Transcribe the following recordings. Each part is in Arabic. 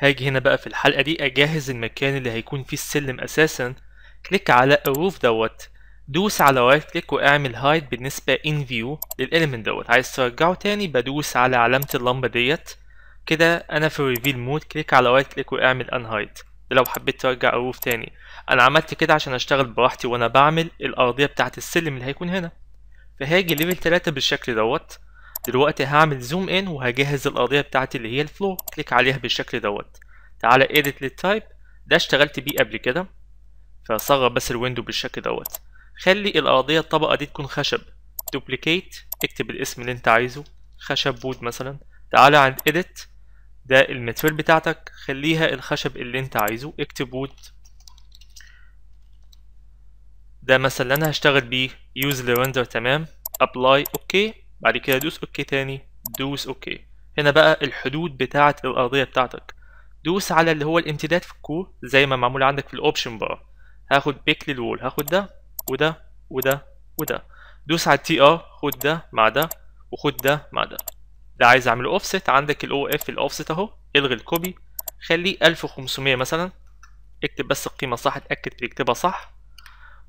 هاجي هنا بقى في الحلقة دي أجهز المكان اللي هيكون فيه السلم أساسا كليك على الروف دوت دوس على رايت كليك واعمل هايد بالنسبة ان فيو للإليمنت دوت عايز ترجعه تاني بدوس على علامة اللمبة ديت كده أنا في الريفيل مود كليك على رايت كليك واعمل ان هايد ده لو حبيت ترجع الروف تاني أنا عملت كده عشان أشتغل براحتي وأنا بعمل الأرضية بتاعة السلم اللي هيكون هنا فهاجي ليفل 3 بالشكل دوت دلوقتي هعمل زوم ان وهجهز القضيه بتاعتي اللي هي الفلو كليك عليها بالشكل دوت تعالى اديت للتايب ده اشتغلت بيه قبل كده فصغر بس الويندو بالشكل دوت خلي القضيه الطبقه دي تكون خشب دوبليكيت اكتب الاسم اللي انت عايزه خشب بود مثلا تعالى عند اديت ده الماتيريال بتاعتك خليها الخشب اللي انت عايزه اكتب وود ده مثلا انا هشتغل بيه يوز لرندر تمام ابلاي اوكي بعد كده دوس اوكي تاني دوس اوكي هنا بقى الحدود بتاعة الأرضية بتاعتك دوس على اللي هو الامتداد في الكور زي ما معمول عندك في الأوبشن بار هاخد بيك للول هاخد ده وده وده وده دوس على تي ار خد ده مع ده وخد ده مع ده ده عايز اعمله اوفست عندك الاو اف الاوفست اهو الغي الكوبي خليه 1500 مثلا اكتب بس القيمة صح اتأكد تكتبها صح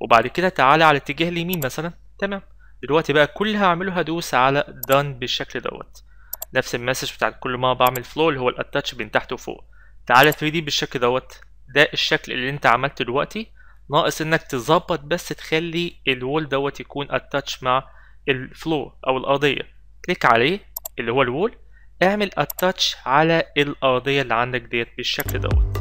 وبعد كده تعالى على اتجاه اليمين مثلا تمام دلوقتي بقى كل اللي هعمله هدوس على done بالشكل دوت نفس المسج بتاع كل ما بعمل فلو اللي هو الاتاتش بين تحت وفوق تعالى 3 دي بالشكل دوت ده الشكل اللي انت عملته دلوقتي ناقص انك تظبط بس تخلي الول دوت يكون اتاتش مع الفلو او الارضيه كليك عليه اللي هو الول اعمل اتاتش على الارضيه اللي عندك ديت بالشكل دوت